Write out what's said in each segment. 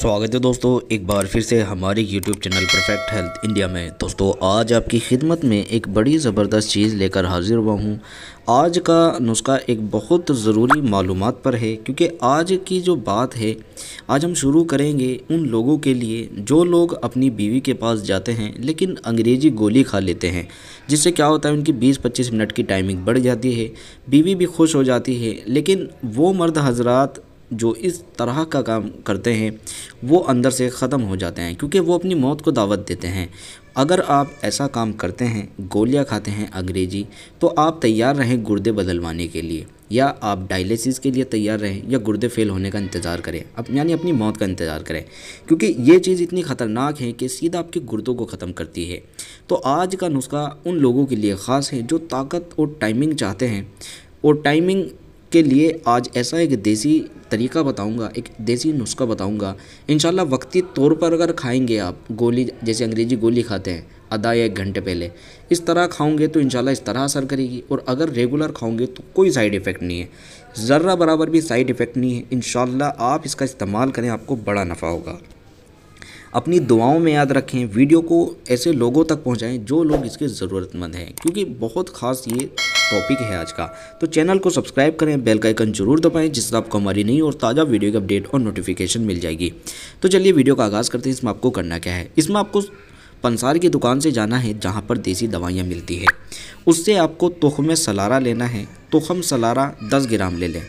स्वागत है दोस्तों एक बार फिर से हमारे YouTube channel perfect health India में दोस्तों आज आपकी खिदमत में एक बड़ी ज़बरदस्त चीज़ लेकर हाजिर हुआ हूँ आज का नुस्खा एक बहुत ज़रूरी मालूम पर है क्योंकि आज की जो बात है आज हम शुरू करेंगे उन लोगों के लिए जो लोग अपनी बीवी के पास जाते हैं लेकिन अंग्रेज़ी गोली खा लेते हैं जिससे क्या होता है उनकी बीस पच्चीस मिनट की टाइमिंग बढ़ जाती है बीवी भी खुश हो जाती है लेकिन वो मर्द हजरात जो इस तरह का काम करते हैं वो अंदर से ख़त्म हो जाते हैं क्योंकि वो अपनी मौत को दावत देते हैं अगर आप ऐसा काम करते हैं गोलियां खाते हैं अंग्रेजी तो आप तैयार रहें गुर्दे बदलवाने के लिए या आप डायलिसिस के लिए तैयार रहें या गुर्दे फेल होने का इंतज़ार करें अब यानी अपनी मौत का इंतज़ार करें क्योंकि ये चीज़ इतनी ख़तरनाक है कि सीधा आपके गुर्दों को ख़त्म करती है तो आज का नुस्खा उन लोगों के लिए ख़ास है जो ताकत और टाइमिंग चाहते हैं और टाइमिंग के लिए आज ऐसा एक देसी तरीका बताऊंगा एक देसी नुस्खा बताऊंगा इन वक्ती तौर पर अगर खाएंगे आप गोली जैसे अंग्रेजी गोली खाते हैं आधा या एक घंटे पहले इस तरह खाओगे तो इन इस तरह असर करेगी और अगर रेगुलर खाओगे तो कोई साइड इफ़ेक्ट नहीं है ज़र्रा बराबर भी साइड इफ़ेक्ट नहीं है इन आप इसका इस्तेमाल करें आपको बड़ा नफ़ा होगा अपनी दुआओं में याद रखें वीडियो को ऐसे लोगों तक पहुँचाएँ जो लोग इसके ज़रूरतमंद हैं क्योंकि बहुत ख़ास ये टॉपिक है आज का तो चैनल को सब्सक्राइब करें बेल का आइकन जरूर दबाएं जिससे आपको हमारी नई और ताज़ा वीडियो की अपडेट और नोटिफिकेशन मिल जाएगी तो चलिए वीडियो का आगाज़ करते हैं इसमें आपको करना क्या है इसमें आपको पंसार की दुकान से जाना है जहाँ पर देसी दवाइयाँ मिलती है उससे आपको तोहम सलारा लेना है तोहम सलारा दस ग्राम ले लें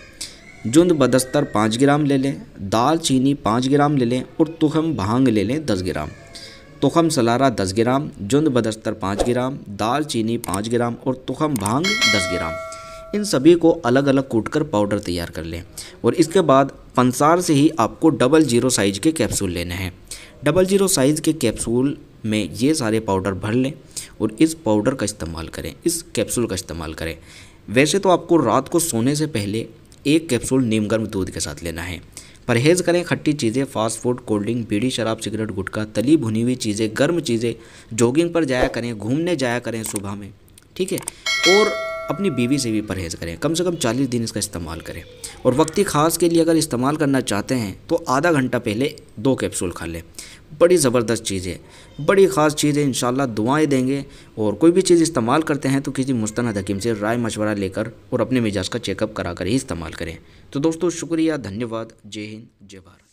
जुंद बदस्तर पाँच ग्राम ले लें दाल चीनी पाँच ग्राम ले लें और तुहम भांग ले लें दस ग्राम तुखम सलारा दस ग्राम जुंद बदस्तर पाँच ग्राम दाल चीनी पाँच ग्राम और तुखम भांग दस ग्राम इन सभी को अलग अलग कूट कर पाउडर तैयार कर लें और इसके बाद पंसार से ही आपको डबल जीरो साइज़ के कैप्सूल लेने हैं डबल जीरो साइज़ के कैप्सूल में ये सारे पाउडर भर लें और इस पाउडर का इस्तेमाल करें इस कैप्सूल का इस्तेमाल करें वैसे तो आपको रात को सोने से पहले एक कैप्सूल नीम गर्म दूध के साथ लेना है परहेज करें खट्टी चीज़ें fast food cold drink bidi शराब सिगरेट गुटखा तली भुनी हुई चीज़ें गर्म चीज़ें जॉगिंग पर जाया करें घूमने जाया करें सुबह में ठीक है और अपनी बीवी से भी परहेज़ करें कम से कम चालीस दिन इसका इस्तेमाल करें और वक्ती ख़ास के लिए अगर इस्तेमाल करना चाहते हैं तो आधा घंटा पहले दो कैप्सूल खा लें बड़ी ज़बरदस्त चीज़ है बड़ी ख़ास चीज़ है इन दुआएं देंगे और कोई भी चीज़ इस्तेमाल करते हैं तो किसी मुस्तना हकीम से राय मशवरा लेकर और अपने मिजाज का चेकअप करा कर ही इस्तेमाल करें तो दोस्तों शुक्रिया धन्यवाद जय हिंद जय भारत